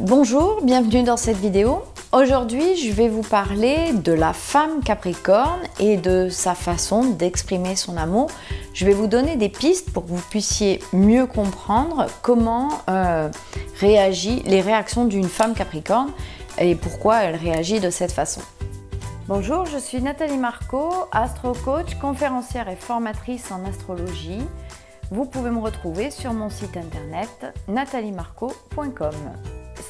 Bonjour, bienvenue dans cette vidéo. Aujourd'hui, je vais vous parler de la femme Capricorne et de sa façon d'exprimer son amour. Je vais vous donner des pistes pour que vous puissiez mieux comprendre comment euh, réagit les réactions d'une femme Capricorne et pourquoi elle réagit de cette façon. Bonjour, je suis Nathalie Marco, astro-coach, conférencière et formatrice en astrologie. Vous pouvez me retrouver sur mon site internet nataliemarco.com.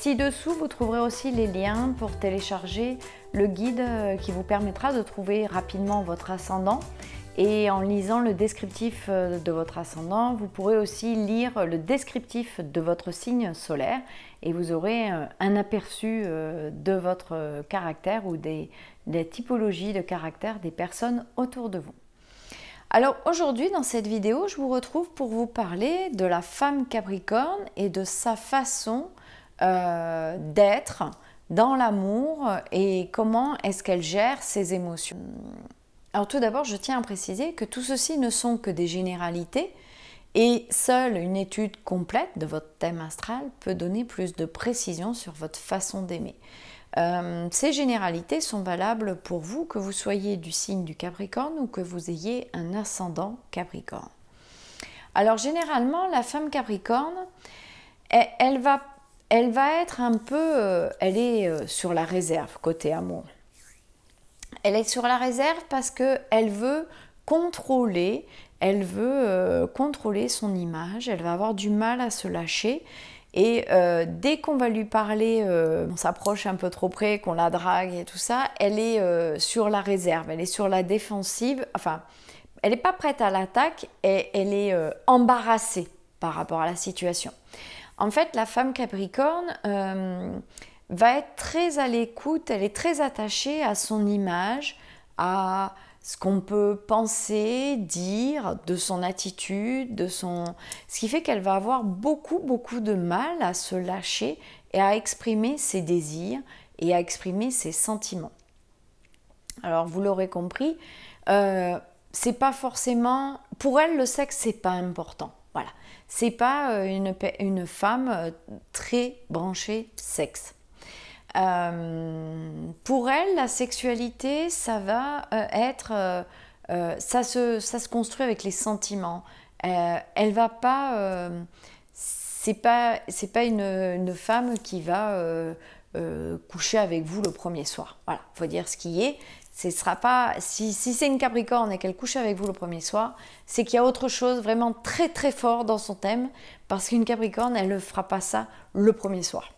Ci-dessous, vous trouverez aussi les liens pour télécharger le guide euh, qui vous permettra de trouver rapidement votre ascendant. Et en lisant le descriptif euh, de votre ascendant, vous pourrez aussi lire le descriptif de votre signe solaire et vous aurez euh, un aperçu de votre caractère ou des, des typologies de caractère des personnes autour de vous. Alors aujourd'hui, dans cette vidéo, je vous retrouve pour vous parler de la femme capricorne et de sa façon euh, d'être dans l'amour et comment est-ce qu'elle gère ses émotions. Alors tout d'abord, je tiens à préciser que tout ceci ne sont que des généralités et seule une étude complète de votre thème astral peut donner plus de précision sur votre façon d'aimer. Euh, ces généralités sont valables pour vous que vous soyez du signe du Capricorne ou que vous ayez un ascendant Capricorne. Alors généralement, la femme Capricorne, elle, elle va elle va être un peu, euh, elle est euh, sur la réserve côté amour. Elle est sur la réserve parce que elle veut contrôler, elle veut euh, contrôler son image, elle va avoir du mal à se lâcher. Et dès qu'on va lui parler, on s'approche un peu trop près, qu'on la drague et tout ça, elle est sur la réserve, elle est sur la défensive, enfin, elle n'est pas prête à l'attaque et elle est embarrassée par rapport à la situation. En fait, la femme Capricorne euh, va être très à l'écoute, elle est très attachée à son image, à ce qu'on peut penser, dire, de son attitude, de son... Ce qui fait qu'elle va avoir beaucoup, beaucoup de mal à se lâcher et à exprimer ses désirs et à exprimer ses sentiments. Alors, vous l'aurez compris, euh, c'est pas forcément... Pour elle, le sexe, c'est pas important. Voilà. C'est pas euh, une, femme euh, très branchée sexe. Euh, pour elle, la sexualité, ça va être. ça, se, construit avec les sentiments. elle va pas. c'est pas, pas une, femme qui va coucher avec vous le premier soir. Voilà, faut dire ce qui est pas si, c'est une Capricorne et qu'elle couche avec vous le premier soir, c'est qu'il y a autre chose vraiment très très fort dans son thème parce qu'une Capricorne, elle ne fera pas ça le premier soir.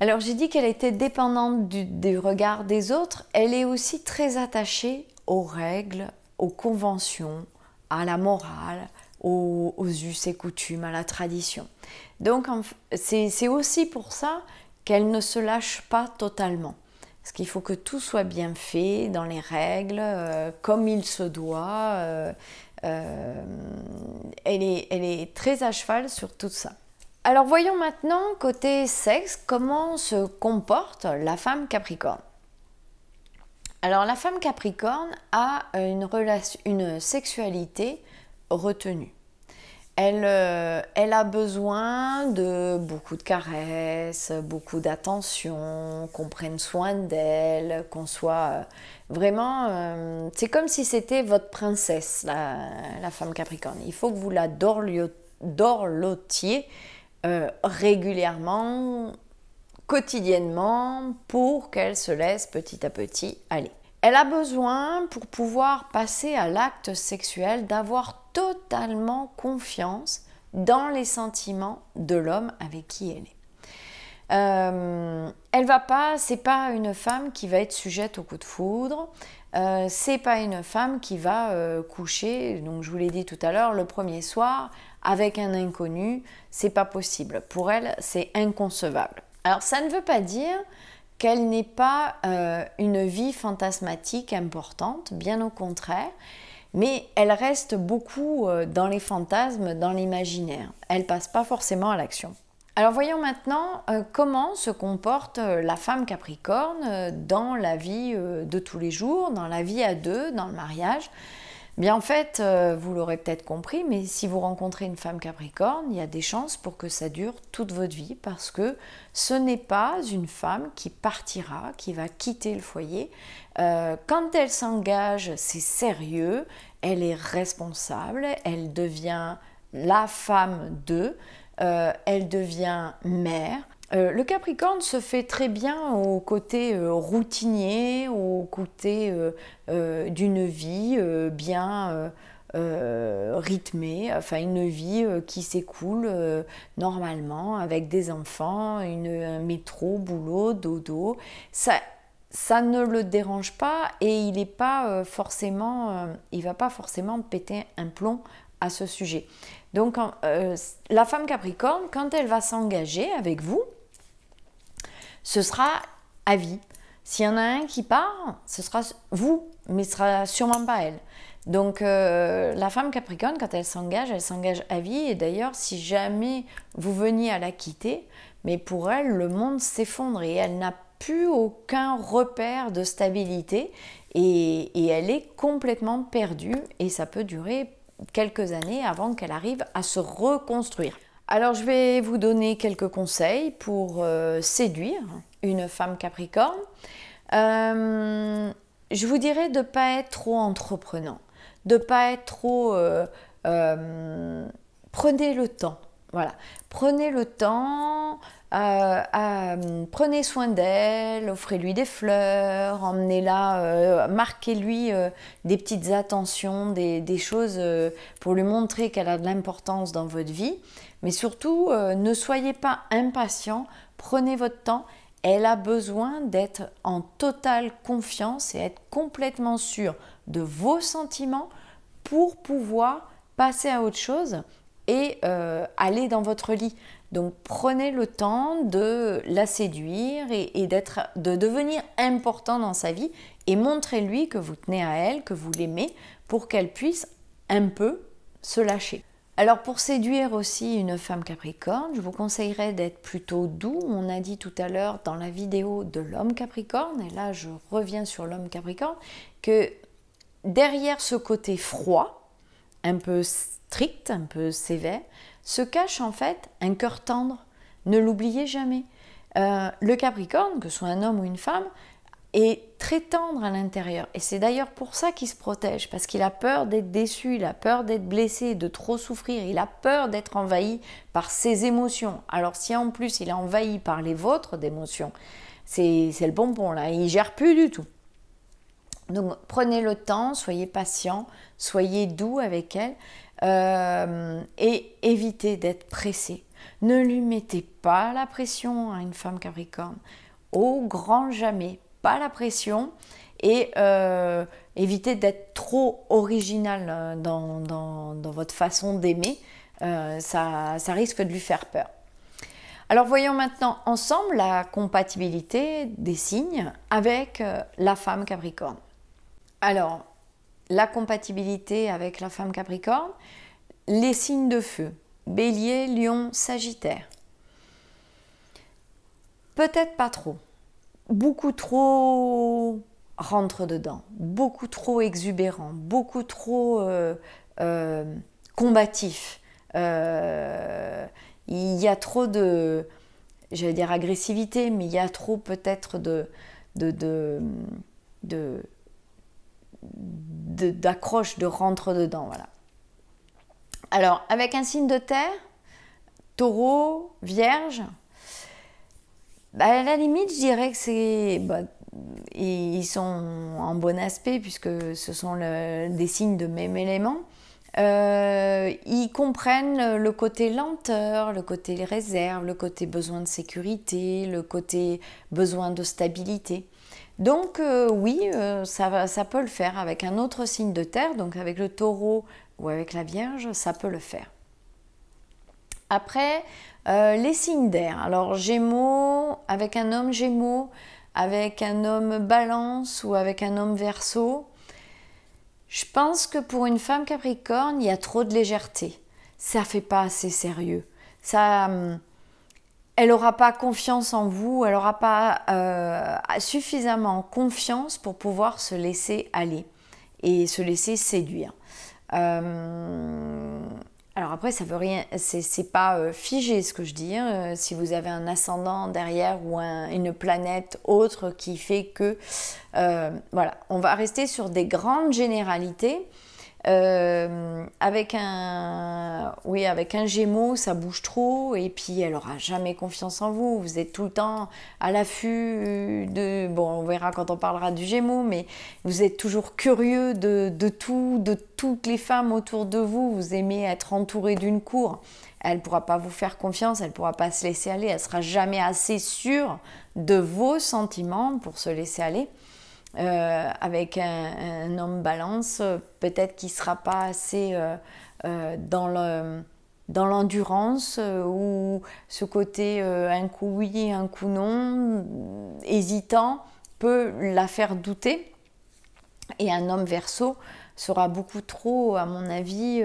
Alors j'ai dit qu'elle était dépendante du, regards regard des autres, elle est aussi très attachée aux règles, aux conventions, à la morale, aux us et coutumes, à la tradition. Donc c'est aussi pour ça qu'elle ne se lâche pas totalement. Parce qu'il faut que tout soit bien fait, dans les règles, euh, comme il se doit. Euh, euh, elle, est, elle est très à cheval sur tout ça. Alors voyons maintenant, côté sexe, comment se comporte la femme Capricorne. Alors la femme Capricorne a une, relation, une sexualité retenue. Euh, elle, a besoin de beaucoup de caresses, beaucoup d'attention, qu'on prenne soin d'elle, qu'on soit euh, vraiment... Euh, c'est comme si c'était votre princesse, la, femme Capricorne. Il faut que vous la dorlotiez régulièrement, quotidiennement, pour qu'elle se laisse petit à petit aller. Elle a besoin, pour pouvoir passer à l'acte sexuel, d'avoir totalement confiance dans les sentiments de l'homme avec qui elle est. Euh, elle va pas, c'est pas une femme qui va être sujette au coup de foudre. Euh, c'est pas une femme qui va euh, coucher, donc je vous l'ai dit tout à l'heure, le premier soir avec un inconnu, c'est pas possible. Pour elle, c'est inconcevable. Alors ça ne veut pas dire qu'elle n'est pas euh, une vie fantasmatique importante, bien au contraire, mais elle reste beaucoup euh, dans les fantasmes, dans l'imaginaire. Elle passe pas forcément à l'action. Alors voyons maintenant euh, comment se comporte la femme capricorne dans la vie de tous les jours, dans la vie à deux, dans le mariage. Bien en fait, euh, vous l'aurez peut-être compris, mais si vous rencontrez une femme capricorne, il y a des chances pour que ça dure toute votre vie parce que ce n'est pas une femme qui partira, qui va quitter le foyer. Euh, quand elle s'engage, c'est sérieux, elle est responsable, elle devient la femme d'eux, euh, elle devient mère, euh, le Capricorne se fait très bien au côté euh, routinier, au côté euh, d'une vie bien rythmée, enfin une vie qui s'écoule normalement avec des enfants, une, un métro, boulot, dodo. Ça, ça ne le dérange pas et il n'est pas forcément, il va pas forcément péter un plomb à ce sujet. Donc la femme Capricorne, quand elle va s'engager avec vous, ce sera à vie. S'il y en a un qui part, ce sera vous, mais ce sera sûrement pas elle. Donc euh, la femme Capricorne, quand elle s'engage, elle s'engage à vie. Et d'ailleurs, si jamais vous veniez à la quitter, mais pour elle, le monde s'effondre et elle n'a plus aucun repère de stabilité et, elle est complètement perdue et ça peut durer quelques années avant qu'elle arrive à se reconstruire. Alors je vais vous donner quelques conseils pour euh, séduire une femme capricorne. Euh, je vous dirais de ne pas être trop entreprenant, de ne pas être trop... Euh, prenez le temps voilà. Prenez le temps, euh, hum, prenez soin d'elle, offrez-lui des fleurs, emmenez-la, euh, marquez-lui euh, des petites attentions, des, des choses pour lui montrer qu'elle a de l'importance dans votre vie. Mais surtout, ne soyez pas impatient, prenez votre temps. Elle a besoin d'être en totale confiance et être complètement sûre de vos sentiments pour pouvoir passer à autre chose et euh, aller dans votre lit. Donc prenez le temps de la séduire et, d'être, de devenir important dans sa vie et montrez-lui que vous tenez à elle, que vous l'aimez, pour qu'elle puisse un peu se lâcher. Alors pour séduire aussi une femme capricorne, je vous conseillerais d'être plutôt doux. On a dit tout à l'heure dans la vidéo de l'homme capricorne, et là je reviens sur l'homme capricorne, que derrière ce côté froid, un peu strict, un peu sévère, se cache en fait un cœur tendre. Ne l'oubliez jamais. Euh, le Capricorne, que ce soit un homme ou une femme, est très tendre à l'intérieur. Et c'est d'ailleurs pour ça qu'il se protège, parce qu'il a peur d'être déçu, il a peur d'être blessé, de trop souffrir, il a peur d'être envahi par ses émotions. Alors si en plus il est envahi par les vôtres d'émotions, c'est le bonbon là, il gère plus du tout. Donc prenez le temps, soyez patient, soyez doux avec elle. Euh, et évitez d'être pressé. Ne lui mettez pas la pression à une femme capricorne. Au grand jamais, pas la pression et euh, évitez d'être trop original euh, dans, dans, votre façon d'aimer. Euh, ça, ça risque de lui faire peur. Alors voyons maintenant ensemble la compatibilité des signes avec la femme capricorne. Alors, la compatibilité avec la femme Capricorne, les signes de feu, Bélier, Lion, Sagittaire. Peut-être pas trop. Beaucoup trop rentre dedans, beaucoup trop exubérant, beaucoup trop euh, euh, combatif. Euh, il y a trop de, j'allais dire agressivité, mais il y a trop peut-être de d'accroche, de, rentre dedans. Voilà. Alors, avec un signe de terre, taureau, vierge, bah, à la limite, je dirais que c'est. Bah, ils sont en bon aspect puisque ce sont des signes de même élément. Euh, ils comprennent le côté lenteur, le côté réserve, le côté besoin de sécurité, le côté besoin de stabilité. Donc euh, oui, euh, ça, peut le faire avec un autre signe de terre, donc avec le taureau ou avec la vierge, ça peut le faire. Après, euh, les signes d'air. Alors gémeaux, avec un homme gémeaux, avec un homme balance ou avec un homme verso. Je pense que pour une femme capricorne, il y a trop de légèreté. Ça fait pas assez sérieux. Ça... Hum, elle n'aura pas confiance en vous, elle n'aura pas euh, suffisamment confiance pour pouvoir se laisser aller et se laisser séduire. Euh, alors après, ça veut rien, c'est pas euh, figé ce que je dis. Hein. si vous avez un ascendant derrière ou une planète autre qui fait que, voilà, on va rester sur des grandes généralités euh, avec un, oui, avec un Gémeaux, ça bouge trop et puis elle aura jamais confiance en vous. Vous êtes tout le temps à l'affût de, bon, on verra quand on parlera du gémeau, mais vous êtes toujours curieux de, de tout, de toutes les femmes autour de vous. Vous aimez être entouré d'une cour. Elle pourra pas vous faire confiance, elle pourra pas se laisser aller. Elle sera jamais assez sûre de vos sentiments pour se laisser aller. Euh, avec un, homme balance, peut-être qu'il ne sera pas assez euh, euh, dans le dans l'endurance ou ce côté un coup oui, un coup non, hésitant, peut la faire douter. Et un homme verso sera beaucoup trop, à mon avis,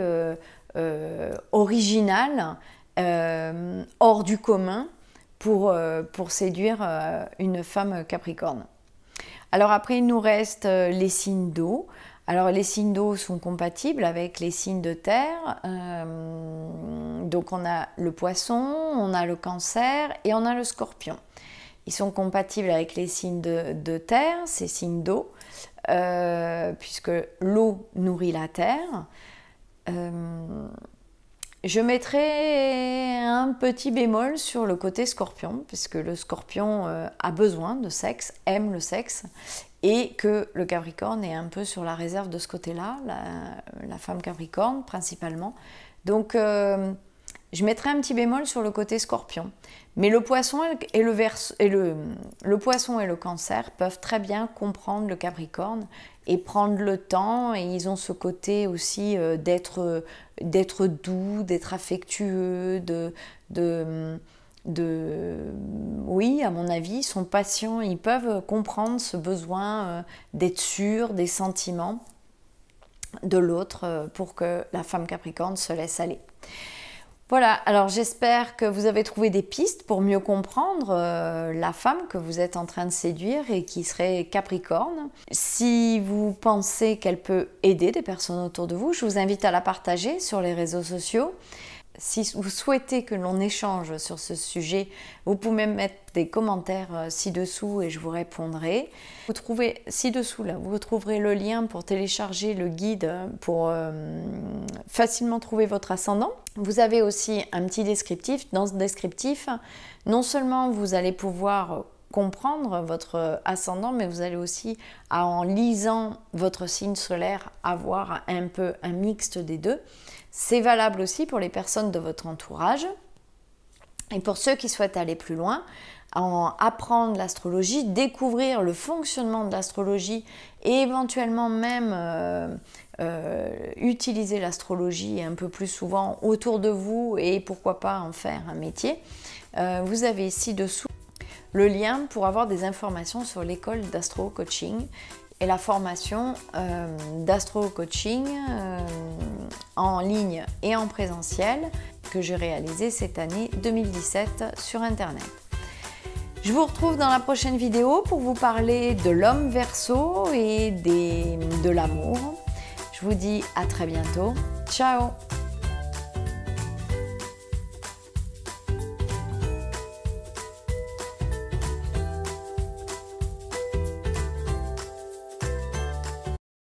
original, hors du commun pour, pour séduire une femme capricorne. Alors après, il nous reste euh, les signes d'eau. Alors les signes d'eau sont compatibles avec les signes de terre. Euh, donc on a le poisson, on a le cancer et on a le scorpion. Ils sont compatibles avec les signes de, terre, ces signes d'eau, euh, puisque l'eau nourrit la terre. Je mettrai un petit bémol sur le côté scorpion, puisque le scorpion euh, a besoin de sexe, aime le sexe, et que le capricorne est un peu sur la réserve de ce côté-là, la, femme capricorne principalement. Donc, euh, je mettrai un petit bémol sur le côté scorpion. Mais le poisson et, le, cancer peuvent très bien comprendre le capricorne et prendre le temps. Et ils ont ce côté aussi euh, d'être doux, d'être affectueux, de, oui à mon avis ils sont patients ils peuvent comprendre ce besoin euh, d'être sûr des sentiments de l'autre euh, pour que la femme capricorne se laisse aller voilà, alors j'espère que vous avez trouvé des pistes pour mieux comprendre euh, la femme que vous êtes en train de séduire et qui serait Capricorne. Si vous pensez qu'elle peut aider des personnes autour de vous, je vous invite à la partager sur les réseaux sociaux si vous souhaitez que l'on échange sur ce sujet, vous pouvez mettre des commentaires euh, ci-dessous et je vous répondrai. Vous trouvez ci-dessous là, vous trouverez le lien pour télécharger le guide euh, pour euh, facilement trouver votre ascendant. Vous avez aussi un petit descriptif. Dans ce descriptif, non seulement vous allez pouvoir comprendre votre ascendant, mais vous allez aussi, en lisant votre signe solaire, avoir un peu un mixte des deux. C'est valable aussi pour les personnes de votre entourage. Et pour ceux qui souhaitent aller plus loin, en apprendre l'astrologie, découvrir le fonctionnement de l'astrologie et éventuellement même euh, euh, utiliser l'astrologie un peu plus souvent autour de vous et pourquoi pas en faire un métier. Euh, vous avez ici dessous le lien pour avoir des informations sur l'école d'astro-coaching et la formation euh, d'astro-coaching euh, en ligne et en présentiel que j'ai réalisé cette année 2017 sur Internet. Je vous retrouve dans la prochaine vidéo pour vous parler de l'homme verso et des, de l'amour. Je vous dis à très bientôt. Ciao